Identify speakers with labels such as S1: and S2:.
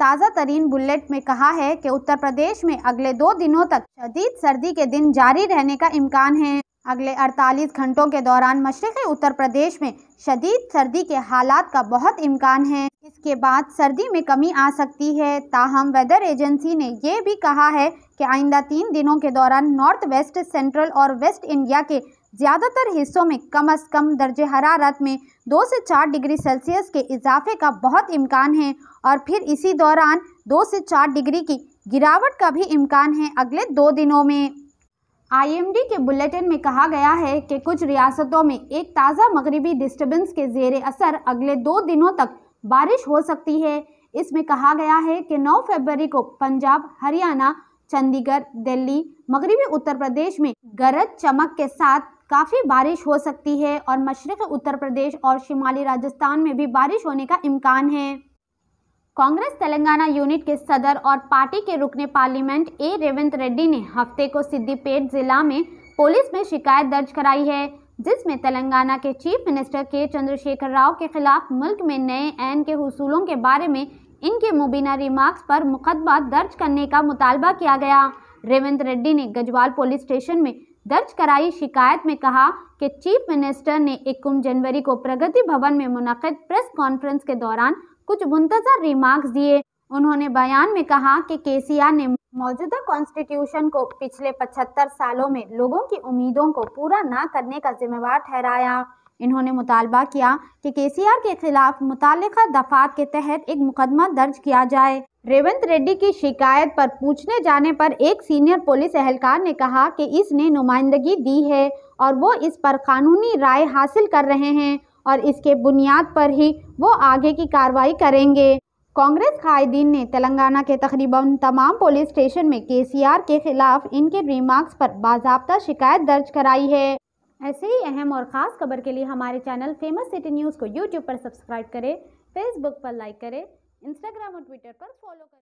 S1: ताज़ा तरीन बुलेट में कहा है कि उत्तर प्रदेश में अगले दो दिनों तक शदीद सर्दी के दिन जारी रहने का इम्कान है अगले 48 घंटों के दौरान मशरक़ी उत्तर प्रदेश में शदीद सर्दी के हालात का बहुत इम्कान है इसके बाद सर्दी में कमी आ सकती है ताहम वेदर एजेंसी ने यह भी कहा है कि आइंदा तीन दिनों के दौरान नॉर्थ वेस्ट सेंट्रल और वेस्ट इंडिया के ज़्यादातर हिस्सों में कम अज कम दर्ज हरारत में दो से चार डिग्री सेल्सियस के इजाफे का बहुत इम्कान है और फिर इसी दौरान दो से चार डिग्री की गिरावट का भी इम्कान है अगले दो दिनों में आईएमडी के बुलेटिन में कहा गया है कि कुछ रियासतों में एक ताज़ा मगरबी डिस्टर्बेंस के जेर असर अगले दो दिनों तक बारिश हो सकती है इसमें कहा गया है कि 9 फरवरी को पंजाब हरियाणा चंडीगढ़ दिल्ली मगरबी उत्तर प्रदेश में गरज चमक के साथ काफ़ी बारिश हो सकती है और मशरक़ उत्तर प्रदेश और शिमाली राजस्थान में भी बारिश होने का इम्कान है कांग्रेस तेलंगाना यूनिट के सदर और पार्टी के रुकने पार्लियामेंट ए रेवंत रेड्डी ने हफ्ते को सिद्दीपेट जिला में पुलिस में शिकायत दर्ज कराई है जिसमें तेलंगाना के चीफ मिनिस्टर के चंद्रशेखर राव के खिलाफ मुल्क में नए ऐन के हसूलों के बारे में इनके मुबीना रिमार्क्स पर मुकदमा दर्ज करने का मुतालबा किया गया रेवंत रेड्डी ने गजवाल पुलिस स्टेशन में दर्ज कराई शिकायत में कहा कि चीफ मिनिस्टर ने इक्कीस जनवरी को प्रगति भवन में मुनद प्रेस कॉन्फ्रेंस के दौरान कुछ मुंतजर रिमार्क्स दिए उन्होंने बयान में कहा कि केसीआर ने मौजूदा कॉन्स्टिट्यूशन को पिछले 75 सालों में लोगों की उम्मीदों को पूरा ना करने का जिम्मेवार ठहराया इन्होंने मुतालबा किया कि केसीआर के खिलाफ मुतल दफात के तहत एक मुकदमा दर्ज किया जाए रेवंत रेड्डी की शिकायत पर पूछने जाने पर एक सीनियर पुलिस एहलकार ने कहा कि इसने नुमाइंदगी दी है और वो इस पर कानूनी राय हासिल कर रहे हैं और इसके बुनियाद पर ही वो आगे की कार्रवाई करेंगे कांग्रेस कायदीन ने तेलंगाना के तकरीबन तमाम पुलिस स्टेशन में केसीआर के खिलाफ इनके रिमार्क्स पर बाबा शिकायत दर्ज कराई है ऐसे ही अहम और ख़ास खबर के लिए हमारे चैनल फेमस सिटी न्यूज़ को यूट्यूब पर सब्सक्राइब करें फेसबुक पर लाइक करें इंस्टाग्राम और ट्विटर पर फॉलो करें